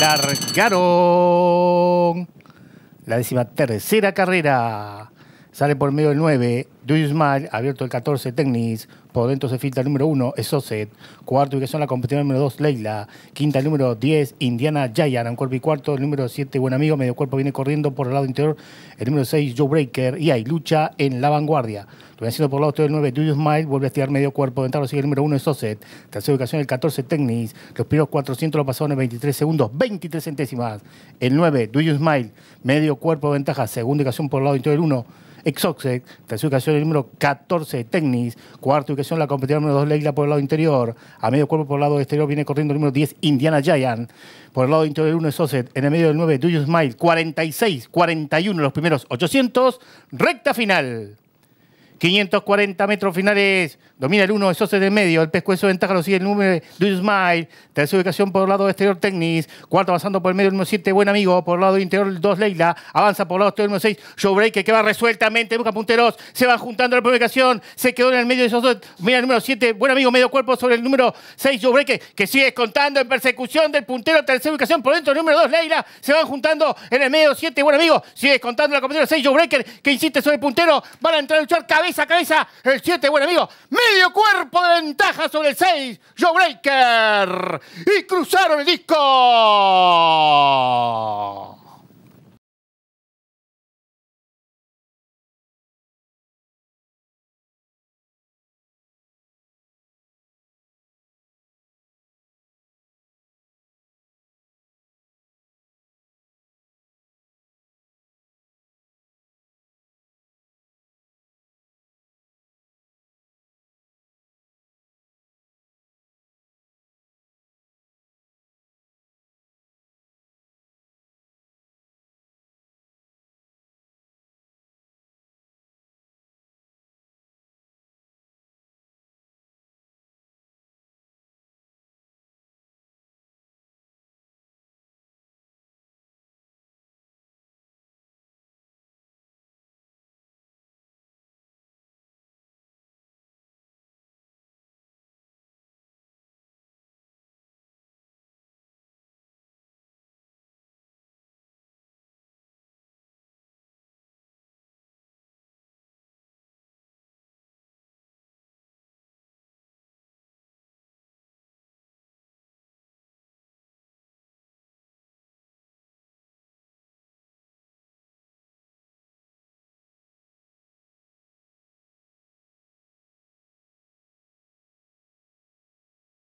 largaron la décima tercera carrera. Sale por medio del 9, Do You Smile, abierto el 14, Tennis. por dentro se filtra el número 1, Sosset. cuarto ubicación la competición número 2, Leila, quinta el número 10, Indiana Giant, un cuerpo y cuarto, el número 7, Buen Amigo, medio cuerpo viene corriendo por el lado interior, el número 6, Joe Breaker, y hay lucha en la vanguardia. haciendo por el lado del 9, Do You Smile, vuelve a estirar medio cuerpo, dentro sigue el número 1, Sosset. tercera ubicación el 14, Tecnis. los primeros 400 lo pasaron en 23 segundos, 23 centésimas, el 9, Do You Smile, medio cuerpo ventaja, segunda ubicación por el lado interior del 1, Exoxec, tercera ubicación el número 14 Tecnis, cuarta ubicación la competidora número 2 Leila por el lado interior, a medio cuerpo por el lado exterior viene corriendo el número 10 Indiana Giant, por el lado interior 1 Sosset, en el medio del 9 Do You Smile, 46, 41 los primeros 800, recta final. 540 metros finales. Domina el 1 de del medio. El pescuezo ventaja lo sigue el número Luis Smile. Tercera ubicación por el lado exterior Tecnis. Cuarto avanzando por el medio el número 7. Buen amigo. Por el lado interior el 2 Leila. Avanza por el lado exterior el número 6. Showbreaker que va resueltamente. Busca punteros. Se va juntando la ubicación. Se quedó en el medio de esos dos. Mira el número 7. Buen amigo. Medio cuerpo sobre el número 6. Showbreaker que sigue contando en persecución del puntero. Tercera ubicación por dentro el número 2 Leila. Se van juntando en el medio 7. Buen amigo. Sigue contando la competencia 6. Showbreaker que insiste sobre el puntero. Van a entrar el luchar cabeza cabeza. El 7, buen amigo. Medio cuerpo de ventaja sobre el 6, Joe Breaker. Y cruzaron el disco.